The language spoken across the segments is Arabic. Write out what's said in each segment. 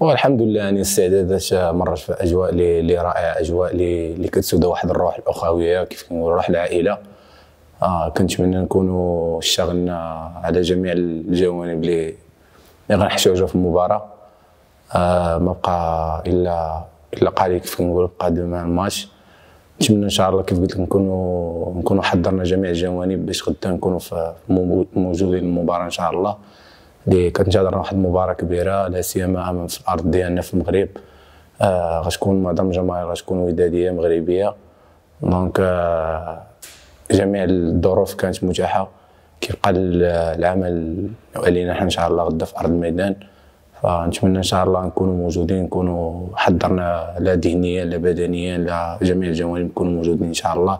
والحمد لله يعني استعدادات مرات في اجواء اللي رائعه اجواء اللي كتسود واحد الروح الاخويه كيف كنقولوا روح العائله آه كنتمنى نكونوا اشتغلنا على جميع الجوانب اللي اللي غنحتاجوها في المباراه آه ما بقى الا الا قليل كيف كنقولوا قادم مع الماتش نتمنى ان شاء الله كيف قلت لك نكونوا نكونوا حضرنا جميع الجوانب باش غدا نكونوا موجودين المباراه ان شاء الله اللي كتنتظر واحد المباراه كبيره لا سيما امام في الارض ديالنا في المغرب آه غتكون معظم الجماهير غتكون وداديه مغربيه دونك آه جميع الظروف كانت متاحه كيبقى آه، العمل علينا حنا ان شاء الله غدا في ارض الميدان فنتمنى ان شاء الله نكونوا موجودين نكونوا حضرنا لا ذهنيا لا بدنيا لا جميع الجوانب نكونوا موجودين ان شاء الله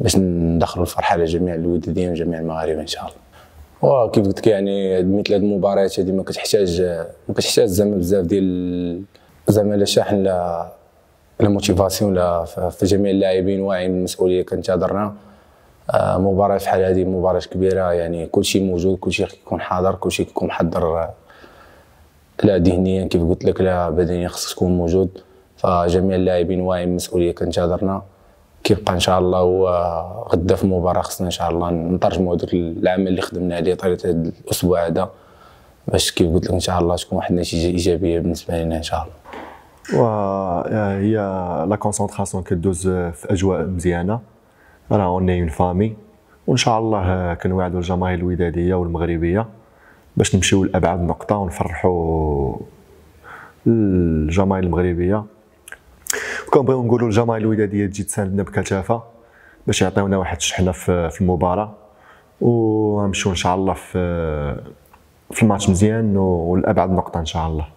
باش ندخلوا الفرحه على جميع وجميع المغاربه ان شاء الله واه كيف قلت لك يعني مثل هاد المباريات هذه ما كتحتاج ما كتحتاج زعما بزاف ديال زعما لا شحن لا لا موتيفاسيون لا في جميع اللاعبين واعيين المسؤوليه كنتظرنا آه، مباراه بحال هذه مباراه كبيره يعني كلشي موجود كلشي كيكون حاضر كلشي كيكون محضر آه، لا ذهنيا كيف قلت لك لا بدنيا خصك تكون موجود فجميع اللاعبين واعيين المسؤوليه كنتظرنا كيبقى ان شاء الله هو غدا في مباراه خصنا ان شاء الله نترجموا دوك العمل اللي خدمنا عليه طيله هذا الاسبوع هذا باش كيف قلت لك ان شاء الله تكون واحد النتيجه ايجابيه بالنسبه لنا ان شاء الله آه، هي لا كونسونطراسيون كدوز في اجواء مزيانه راه اون اون فامي وان شاء الله آه، كنواعدوا الجماهير الوداديه والمغربيه باش نمشيو لابعد نقطه ونفرحوا الجماهير المغربيه كنبغيو نقولوا الجماهير الوداديه تجي تساندنا بكثافه باش يعطيونا واحد الشحنه في المباراه ونمشيو ان شاء الله في في الماتش مزيان والابعد نقطه ان شاء الله